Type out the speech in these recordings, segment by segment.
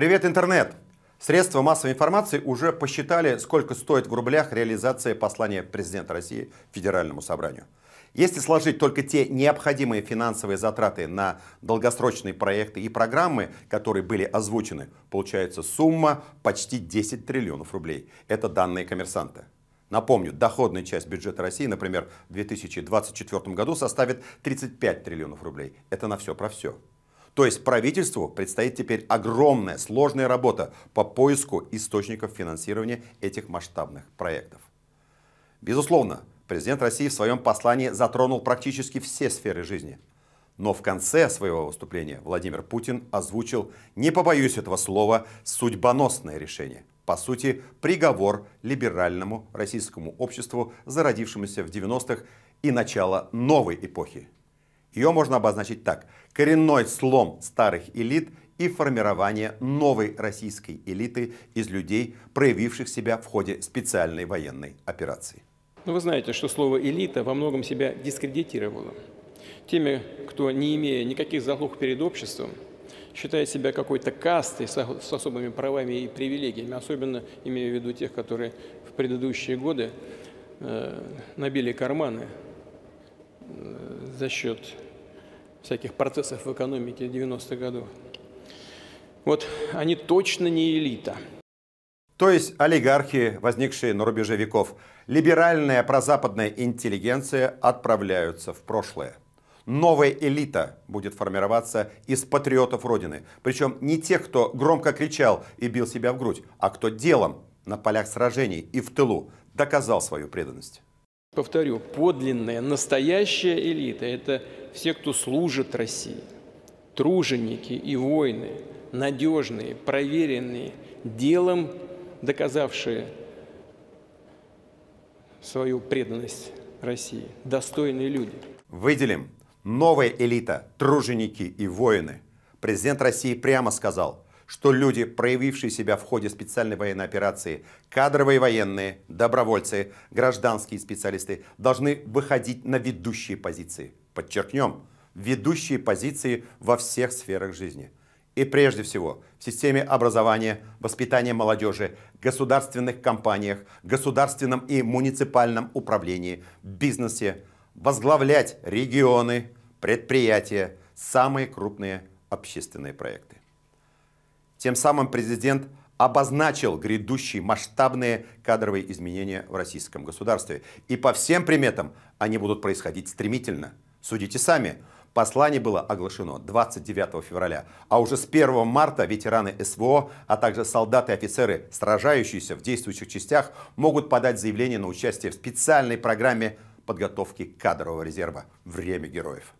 Привет, интернет! Средства массовой информации уже посчитали, сколько стоит в рублях реализация послания президента России Федеральному собранию. Если сложить только те необходимые финансовые затраты на долгосрочные проекты и программы, которые были озвучены, получается сумма почти 10 триллионов рублей. Это данные коммерсанта. Напомню, доходная часть бюджета России, например, в 2024 году составит 35 триллионов рублей. Это на все про все. То есть правительству предстоит теперь огромная сложная работа по поиску источников финансирования этих масштабных проектов. Безусловно, президент России в своем послании затронул практически все сферы жизни. Но в конце своего выступления Владимир Путин озвучил, не побоюсь этого слова, судьбоносное решение. По сути, приговор либеральному российскому обществу, зародившемуся в 90-х и начало новой эпохи ее можно обозначить так. Коренной слом старых элит и формирование новой российской элиты из людей, проявивших себя в ходе специальной военной операции. Но ну, вы знаете, что слово «элита» во многом себя дискредитировало. Теми, кто, не имея никаких заслуг перед обществом, считает себя какой-то кастой с особыми правами и привилегиями, особенно имея в виду тех, которые в предыдущие годы э, набили карманы за счет всяких процессов в экономике 90-х годов. Вот они точно не элита. То есть олигархи, возникшие на рубеже веков, либеральная прозападная интеллигенция отправляются в прошлое. Новая элита будет формироваться из патриотов Родины. Причем не тех, кто громко кричал и бил себя в грудь, а кто делом на полях сражений и в тылу доказал свою преданность. Повторю, подлинная, настоящая элита – это все, кто служит России. Труженики и воины, надежные, проверенные, делом доказавшие свою преданность России, достойные люди. Выделим. Новая элита, труженики и воины. Президент России прямо сказал – что люди, проявившие себя в ходе специальной военной операции, кадровые военные, добровольцы, гражданские специалисты, должны выходить на ведущие позиции. Подчеркнем, ведущие позиции во всех сферах жизни. И прежде всего в системе образования, воспитания молодежи, государственных компаниях, государственном и муниципальном управлении, бизнесе, возглавлять регионы, предприятия, самые крупные общественные проекты. Тем самым президент обозначил грядущие масштабные кадровые изменения в российском государстве. И по всем приметам они будут происходить стремительно. Судите сами. Послание было оглашено 29 февраля, а уже с 1 марта ветераны СВО, а также солдаты и офицеры, сражающиеся в действующих частях, могут подать заявление на участие в специальной программе подготовки кадрового резерва «Время героев».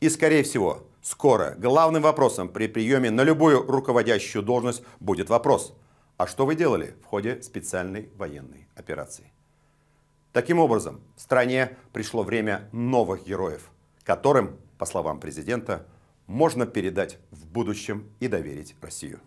И, скорее всего, Скоро главным вопросом при приеме на любую руководящую должность будет вопрос, а что вы делали в ходе специальной военной операции? Таким образом, в стране пришло время новых героев, которым, по словам президента, можно передать в будущем и доверить Россию.